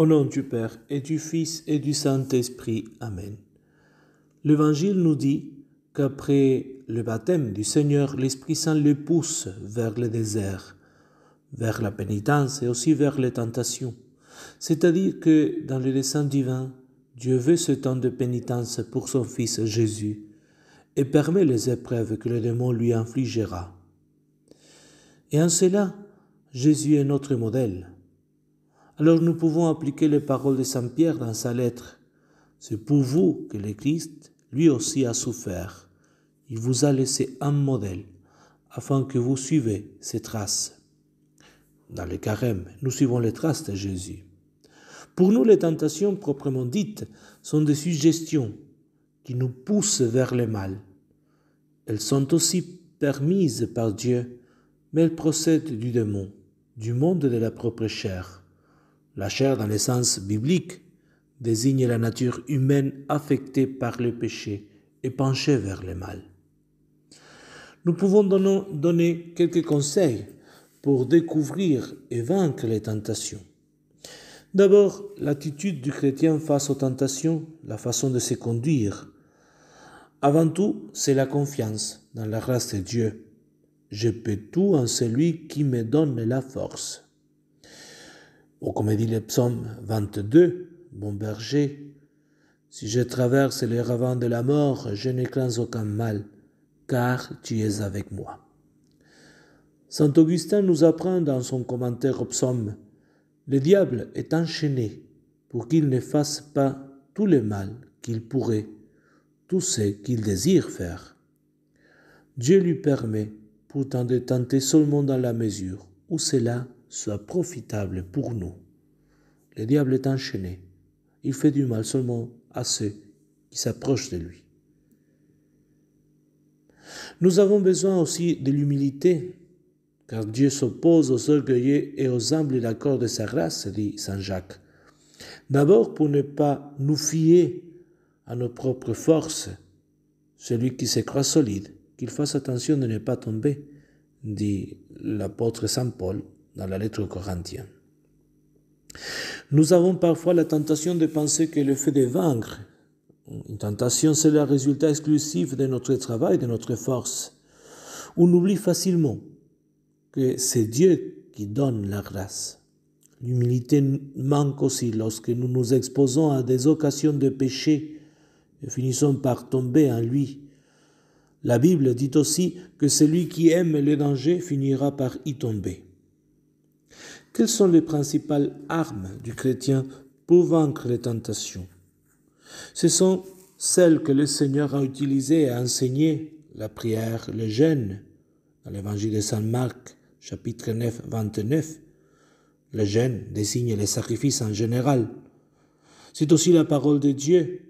Au nom du Père et du Fils et du Saint-Esprit. Amen. L'Évangile nous dit qu'après le baptême du Seigneur, l'Esprit Saint le pousse vers le désert, vers la pénitence et aussi vers les tentations. C'est-à-dire que dans le dessein divin, Dieu veut ce temps de pénitence pour son Fils Jésus et permet les épreuves que le démon lui infligera. Et en cela, Jésus est notre modèle alors nous pouvons appliquer les paroles de Saint Pierre dans sa lettre. C'est pour vous que le Christ, lui aussi, a souffert. Il vous a laissé un modèle, afin que vous suivez ses traces. Dans le carême, nous suivons les traces de Jésus. Pour nous, les tentations proprement dites sont des suggestions qui nous poussent vers le mal. Elles sont aussi permises par Dieu, mais elles procèdent du démon, du monde de la propre chair. La chair, dans le sens biblique, désigne la nature humaine affectée par le péché et penchée vers le mal. Nous pouvons donner quelques conseils pour découvrir et vaincre les tentations. D'abord, l'attitude du chrétien face aux tentations, la façon de se conduire. Avant tout, c'est la confiance dans la grâce de Dieu. Je peux tout en celui qui me donne la force. Ou comme dit le psaume 22, Bon berger, si je traverse les ravins de la mort, je ne aucun mal, car tu es avec moi. Saint Augustin nous apprend dans son commentaire au psaume, Le diable est enchaîné pour qu'il ne fasse pas tout le mal qu'il pourrait, tout ce qu'il désire faire. Dieu lui permet pourtant de tenter seulement dans la mesure où cela soit profitable pour nous. Le diable est enchaîné. Il fait du mal seulement à ceux qui s'approchent de lui. Nous avons besoin aussi de l'humilité, car Dieu s'oppose aux orgueilleux et aux humbles d'accord de sa grâce, dit Saint Jacques. D'abord pour ne pas nous fier à nos propres forces. Celui qui se croit solide, qu'il fasse attention de ne pas tomber, dit l'apôtre Saint Paul dans la lettre aux Corinthiens. Nous avons parfois la tentation de penser que le fait de vaincre, une tentation, c'est le résultat exclusif de notre travail, de notre force. On oublie facilement que c'est Dieu qui donne la grâce. L'humilité manque aussi lorsque nous nous exposons à des occasions de péché et finissons par tomber en lui. La Bible dit aussi que celui qui aime le danger finira par y tomber. Quelles sont les principales armes du chrétien pour vaincre les tentations Ce sont celles que le Seigneur a utilisées et enseignées, la prière, le jeûne, dans l'évangile de Saint Marc, chapitre 9, 29. Le jeûne désigne les sacrifices en général. C'est aussi la parole de Dieu.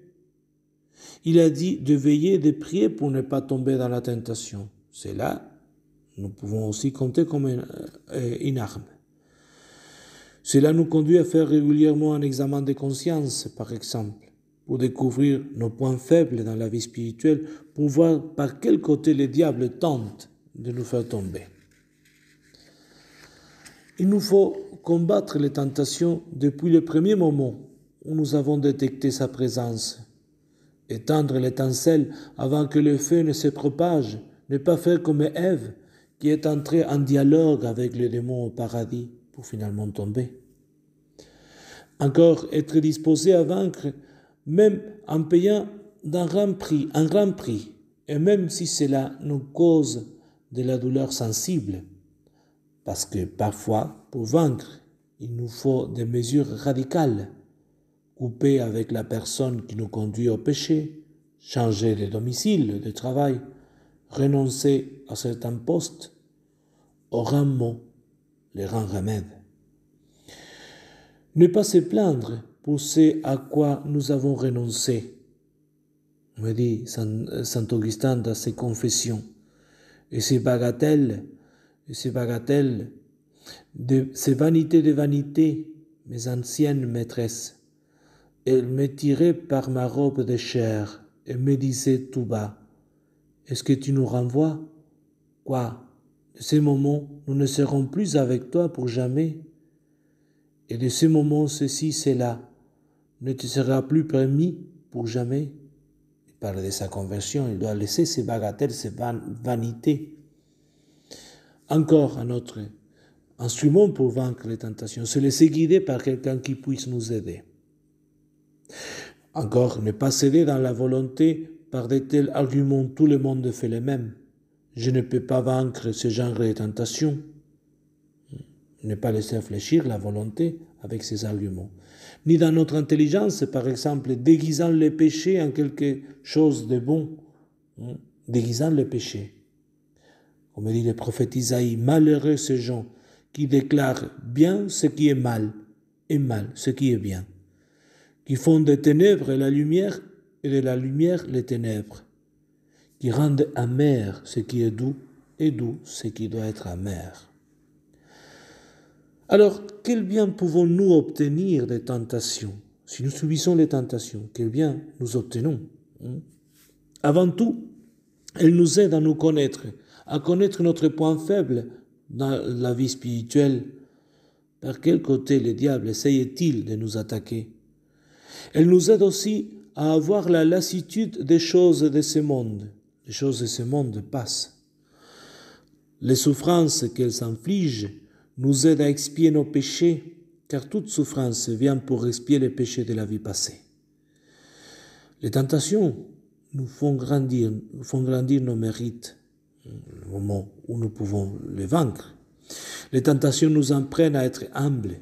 Il a dit de veiller et de prier pour ne pas tomber dans la tentation. C'est là, nous pouvons aussi compter comme une euh, arme. Cela nous conduit à faire régulièrement un examen de conscience, par exemple, pour découvrir nos points faibles dans la vie spirituelle, pour voir par quel côté le diable tente de nous faire tomber. Il nous faut combattre les tentations depuis le premier moment où nous avons détecté sa présence. Éteindre l'étincelle avant que le feu ne se propage, ne pas faire comme Ève qui est entrée en dialogue avec le démon au paradis finalement tomber. Encore être disposé à vaincre, même en payant d'un grand prix, un grand prix, et même si cela nous cause de la douleur sensible, parce que parfois, pour vaincre, il nous faut des mesures radicales, couper avec la personne qui nous conduit au péché, changer de domicile, de travail, renoncer à certains postes, au grand mot, les grands remèdes. Ne pas se plaindre pour ce à quoi nous avons renoncé, me dit Saint, Augustin dans ses confessions. Et ces bagatelles, et ces bagatelles, de, ces vanités de vanités, mes anciennes maîtresses, elles me tiraient par ma robe de chair et me disaient tout bas, Est-ce que tu nous renvoies Quoi De ces moments, nous ne serons plus avec toi pour jamais et de ce moment, ceci, cela ne te sera plus permis pour jamais. Il parle de sa conversion, il doit laisser ses bagatelles, ses vanités. Encore un autre instrument pour vaincre les tentations, se laisser guider par quelqu'un qui puisse nous aider. Encore, ne pas céder dans la volonté par de tels arguments, tout le monde fait le même. Je ne peux pas vaincre ce genre de tentation ne pas laisser fléchir la volonté avec ses arguments. Ni dans notre intelligence, par exemple, déguisant les péchés en quelque chose de bon, hein, déguisant le péché. Comme dit le prophète Isaïe, malheureux ces gens qui déclarent bien ce qui est mal et mal ce qui est bien, qui font des ténèbres la lumière et de la lumière les ténèbres, qui rendent amer ce qui est doux et doux ce qui doit être amer. Alors, quel bien pouvons-nous obtenir des tentations Si nous subissons les tentations, quel bien nous obtenons hein? Avant tout, elles nous aident à nous connaître, à connaître notre point faible dans la vie spirituelle. Par quel côté le diable essaye-t-il de nous attaquer Elles nous aident aussi à avoir la lassitude des choses de ce monde. Les choses de ce monde passent. Les souffrances qu'elles infligent nous aide à expier nos péchés, car toute souffrance vient pour expier les péchés de la vie passée. Les tentations nous font grandir, font grandir nos mérites, au moment où nous pouvons les vaincre. Les tentations nous apprennent à être humbles.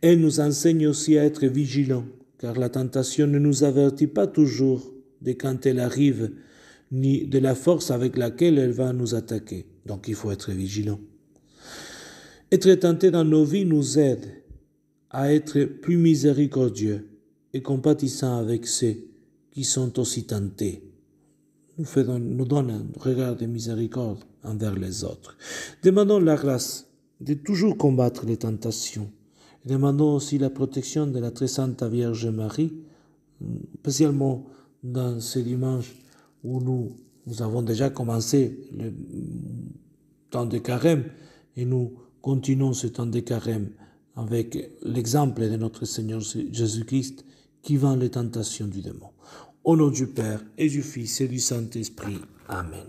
Elles nous enseignent aussi à être vigilants, car la tentation ne nous avertit pas toujours de quand elle arrive, ni de la force avec laquelle elle va nous attaquer. Donc il faut être vigilant. Être tenté dans nos vies nous aide à être plus miséricordieux et compatissant avec ceux qui sont aussi tentés. Nous, faisons, nous donne un regard de miséricorde envers les autres. Demandons la grâce de toujours combattre les tentations. demandons aussi la protection de la très sainte Vierge Marie, spécialement dans ce dimanche où nous, nous avons déjà commencé le temps de carême et nous Continuons ce temps de carême avec l'exemple de notre Seigneur Jésus-Christ qui vend les tentations du démon. Au nom du Père et du Fils et du Saint-Esprit. Amen.